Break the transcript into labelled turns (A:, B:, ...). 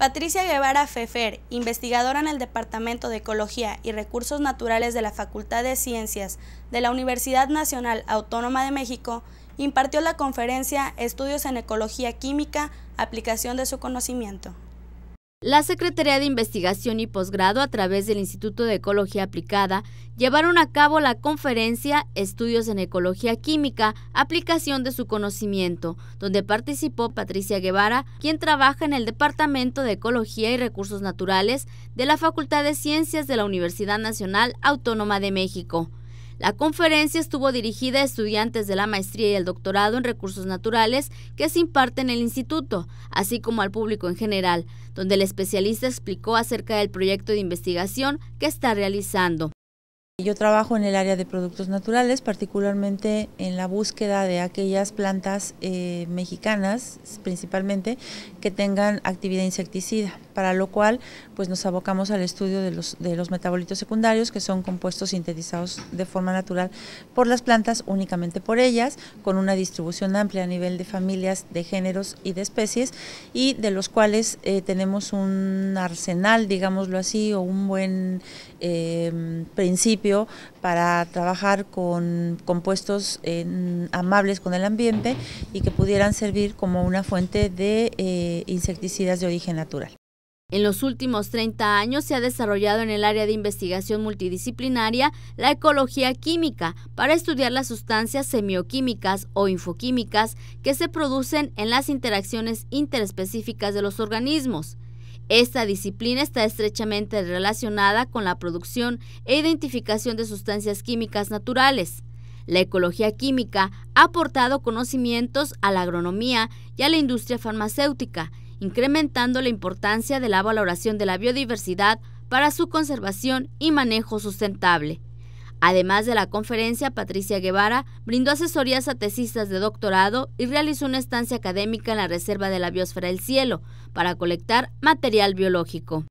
A: Patricia Guevara Fefer, investigadora en el Departamento de Ecología y Recursos Naturales de la Facultad de Ciencias de la Universidad Nacional Autónoma de México, impartió la conferencia Estudios en Ecología Química, aplicación de su conocimiento.
B: La Secretaría de Investigación y Posgrado, a través del Instituto de Ecología Aplicada, llevaron a cabo la conferencia Estudios en Ecología Química, aplicación de su conocimiento, donde participó Patricia Guevara, quien trabaja en el Departamento de Ecología y Recursos Naturales de la Facultad de Ciencias de la Universidad Nacional Autónoma de México. La conferencia estuvo dirigida a estudiantes de la maestría y el doctorado en recursos naturales que se imparten en el instituto, así como al público en general, donde el especialista explicó acerca del proyecto de investigación que está realizando.
C: Yo trabajo en el área de productos naturales, particularmente en la búsqueda de aquellas plantas eh, mexicanas, principalmente, que tengan actividad insecticida, para lo cual pues nos abocamos al estudio de los, de los metabolitos secundarios, que son compuestos sintetizados de forma natural por las plantas, únicamente por ellas, con una distribución amplia a nivel de familias, de géneros y de especies, y de los cuales eh, tenemos un arsenal, digámoslo así, o un buen eh, principio para trabajar con compuestos amables con el ambiente y que pudieran servir como una fuente de eh, insecticidas de origen natural.
B: En los últimos 30 años se ha desarrollado en el
C: área de investigación
B: multidisciplinaria la ecología química para estudiar las sustancias semioquímicas o infoquímicas que se producen en las interacciones interespecíficas de los organismos. Esta disciplina está estrechamente relacionada con la producción e identificación de sustancias químicas naturales. La ecología química ha aportado conocimientos a la agronomía y a la industria farmacéutica, incrementando la importancia de la valoración de la biodiversidad para su conservación y manejo sustentable. Además de la conferencia, Patricia Guevara brindó asesorías a tesistas de doctorado y realizó una estancia académica en la Reserva de la Biosfera del Cielo para colectar material biológico.